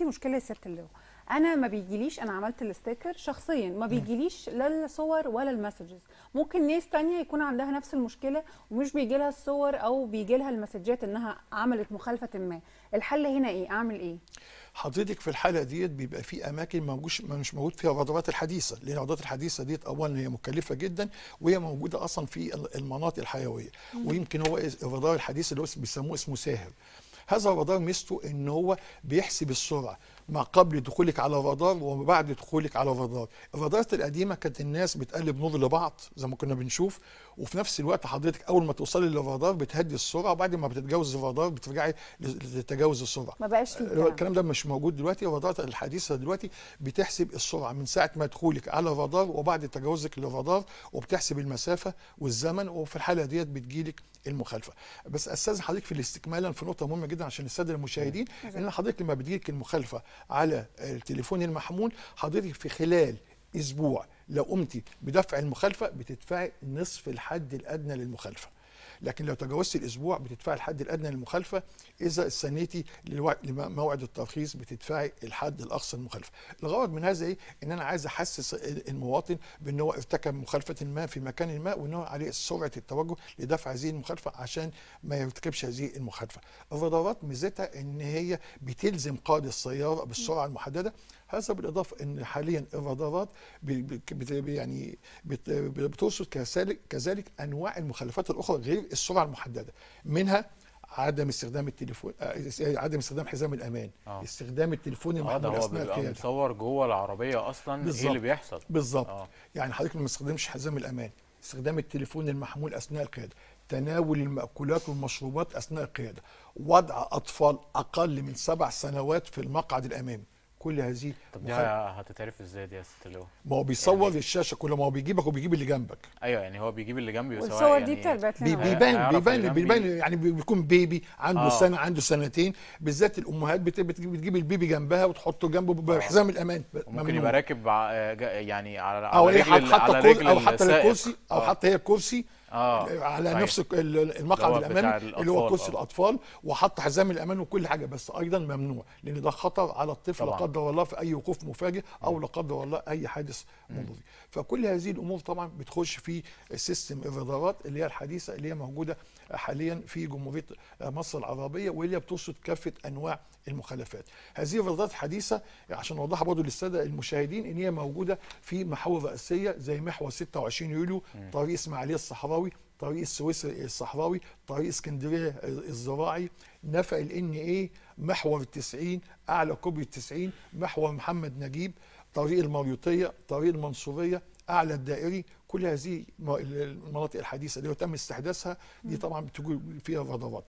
عندي مشكله يا سياده اللواء انا ما بيجيليش انا عملت الاستيكر شخصيا ما بيجيليش لا الصور ولا المسجز ممكن ناس تانية يكون عندها نفس المشكله ومش بيجي لها الصور او بيجي لها المسجات انها عملت مخالفه ما الحل هنا ايه اعمل ايه حضرتك في الحاله ديت بيبقى في اماكن موجوش مش موجود فيها الرادارات الحديثه لان الرادارات الحديثه ديت اولا هي مكلفه جدا وهي موجوده اصلا في المناطق الحيويه ويمكن هو الرادار الحديث اللي هو بيسموه اسمه ساهر هذا الرادار ميزته ان هو بيحسب السرعه ما قبل دخولك على الرادار وما بعد دخولك على الرادار الرادارات القديمه كانت الناس بتقلب نور لبعض زي ما كنا بنشوف وفي نفس الوقت حضرتك اول ما توصلي للرادار بتهدي السرعه وبعد ما بتتجاوز الرادار بترجعي لتجاوز السرعه ما بقاش فيه الكلام ده مش موجود دلوقتي الرادارات الحديثه دلوقتي بتحسب السرعه من ساعه ما دخولك على الرادار وبعد تجاوزك للرادار وبتحسب المسافه والزمن وفي الحاله ديت بتجيلك المخالفه بس استاذ حضرتك في الاستكمال في نقطه مهمه جدا عشان الساده المشاهدين ان حضرتك لما بتجيلك المخالفه على التليفون المحمول حضرتك في خلال اسبوع لو قمتي بدفع المخالفه بتدفعي نصف الحد الادنى للمخالفه لكن لو تجاوزت الاسبوع بتدفعي الحد الادنى للمخالفه اذا استنيتي لموعد الترخيص بتدفعي الحد الاقصى للمخالفه الغرض من هذا ايه ان انا عايز احسس المواطن بان هو ارتكب مخالفه ما في مكان ما وان هو عليه سرعه التوجه لدفع هذه المخالفه عشان ما يرتكبش هذه المخالفه الرادارات ميزتها ان هي بتلزم قائد السياره بالسرعه المحدده هذا بالاضافه ان حاليا الرادارات يعني بترصد كذلك انواع المخلفات الاخرى غير السرعه المحدده منها عدم استخدام التليفون آه، عدم استخدام حزام الامان آه. استخدام التليفون آه، المحمول اثناء القياده بيتصور جوه العربيه اصلا بالزبط. ايه اللي بيحصل بالظبط آه. يعني حضرتك ما بتستخدمش حزام الامان استخدام التليفون المحمول اثناء القياده تناول المأكولات والمشروبات أثناء القيادة وضع أطفال أقل من سبع سنوات في المقعد الأمامي كل هذه طب دي هتتعرف ازاي دي يا ست اللي هو ما هو بيصور يعني الشاشه كل ما هو بيجيبك وبيجيب اللي جنبك ايوه يعني هو بيجيب اللي جنبي وسواء والصور دي يعني بتربط بيبان بيبان بيبان, يعني بيكون بيبي عنده آه. سنه عنده سنتين بالذات الامهات بتجيب, بتجيب البيبي جنبها وتحطه جنبه بحزام آه. الامان ممكن يبقى راكب يعني على على إيه، رجل حتى رجل او حتى الكرسي او آه. حتى هي الكرسي آه،, آه. على نفس المقعد الامامي اللي هو كرسي الاطفال وحط حزام الامان وكل حاجه بس ايضا ممنوع لان ده خطر على الطفل لا قدر الله في اي وقوف مفاجئ او لا قدر الله اي حادث مضري فكل هذه الامور طبعا بتخش في سيستم الرادارات اللي هي الحديثه اللي هي موجوده حاليا في جمهوريه مصر العربيه واللي بترصد كافه انواع المخالفات هذه الرادارات حديثه عشان اوضحها برضه للساده المشاهدين ان هي موجوده في محاور رئيسيه زي محور 26 يوليو طريق اسماعيليه الصحراوي الصحراوي طريق السويسري الصحراوي طريق اسكندريه الزراعي نفق الان ايه محور 90 اعلى كوبري 90 محور محمد نجيب طريق المريوطيه طريق المنصوريه اعلى الدائري كل هذه المناطق الحديثه اللي تم استحداثها دي طبعا بتجي فيها فضلات